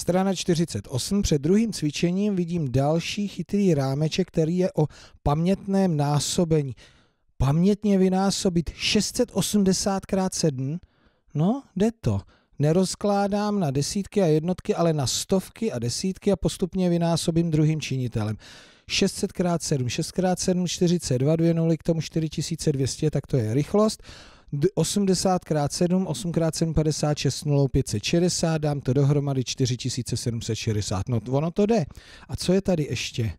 Strana 48. Před druhým cvičením vidím další chytrý rámeček, který je o pamětném násobení. Pamětně vynásobit 680 krát 7? No, jde to. Nerozkládám na desítky a jednotky, ale na stovky a desítky a postupně vynásobím druhým činitelem. 600 krát 7, 6 krát 7, 42, 2 nuly k tomu 4200, tak to je rychlost. 80 x 7, 8 x 7, 56, 0, 560, dám to dohromady 4760. No ono to jde. A co je tady ještě?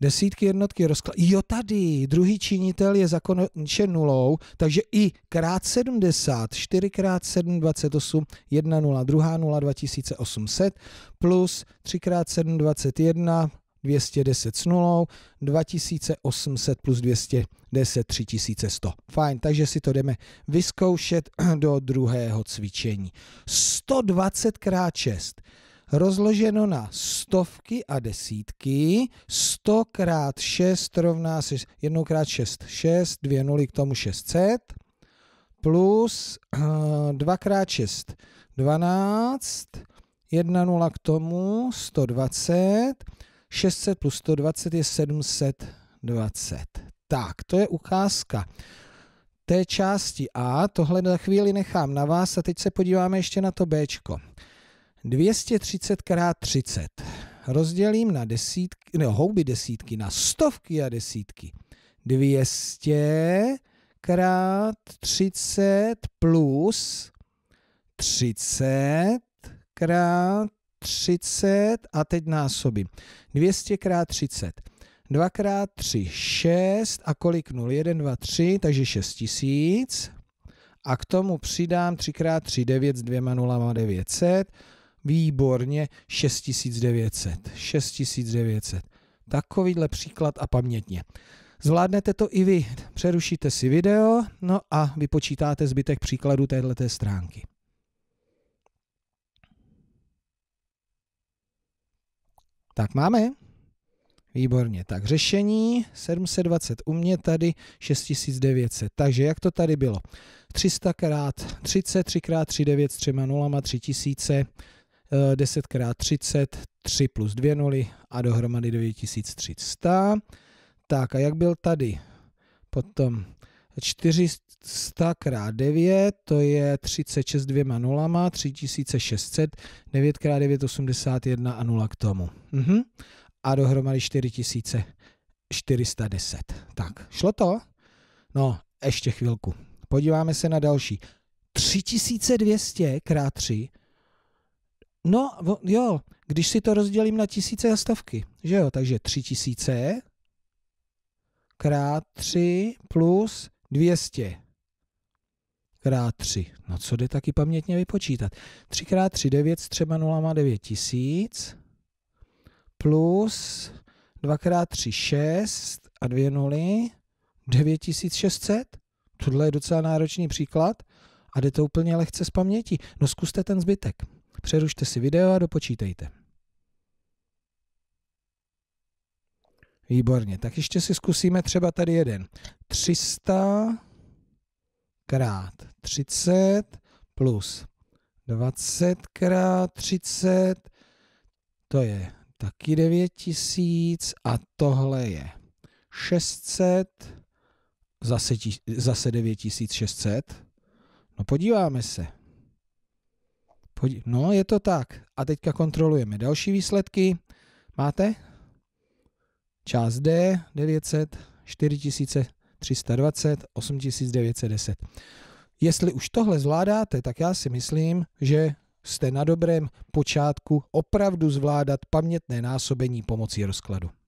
Desítky jednotky rozklad. Jo, tady druhý činitel je zakončen nulou, takže i krát 70, 4 krát 7, 28, 1 0, druhá 0, 2800, plus 3 krát 7, 21, 210 s nulou, 2800 plus 210, 3100. Fajn, takže si to jdeme vyzkoušet do druhého cvičení. 120 x 6 rozloženo na stovky a desítky. 100 x 6 rovná se 1 x 6, 6, 2 nuly k tomu 600, plus 2 x 6, 12, 1 nula k tomu 120, 600 plus 120 je 720. Tak, to je ukázka té části A. Tohle na chvíli nechám na vás a teď se podíváme ještě na to B. 230 x 30 rozdělím na desítky, ne, no, houby desítky, na stovky a desítky. 200 x 30 plus 30 x 30 a teď násoby. 200 x 30. 2 x 3, 6 a kolik 0? 1, 2, 3, takže 6 tisíc. A k tomu přidám 3 x 3, 9 s dvěma nulama 900. Výborně, 6900. 6900. Takovýhle příklad a pamětně. Zvládnete to i vy. Přerušíte si video, no a vypočítáte zbytek příkladu této stránky. Tak máme? Výborně, tak řešení 720 u mě tady 6900, takže jak to tady bylo? 300 x 30, 3 x 39 s třema nulama, 3000, 10 x 30, 3 plus 2 nuly a dohromady 9300. Tak a jak byl tady potom 400 krát 9, to je 36 dvěma nulama, 3600, 9 krát 9, 81 a 0 k tomu. Mhm. A dohromady 4410. Tak, šlo to? No, ještě chvilku. Podíváme se na další. 3200 krát 3. No, jo, když si to rozdělím na tisíce a stavky, že jo, takže 3000 krát 3 plus 200 krát 3. No co jde taky pamětně vypočítat? 3 krát 3, 9 s třema nulama 9 tisíc plus 2 krát 3, 6 a 2 nuly 9600. Tohle je docela náročný příklad a jde to úplně lehce z paměti. No zkuste ten zbytek. Přerušte si video a dopočítejte. Výborně, tak ještě si zkusíme třeba tady jeden. 300 krát 30 plus 20 krát 30, to je taky 9000 a tohle je 600, zase, zase 9600. No podíváme se. Podí, no je to tak. A teďka kontrolujeme další výsledky. Máte? Část D 900, 4320, 8910. Jestli už tohle zvládáte, tak já si myslím, že jste na dobrém počátku opravdu zvládat pamětné násobení pomocí rozkladu.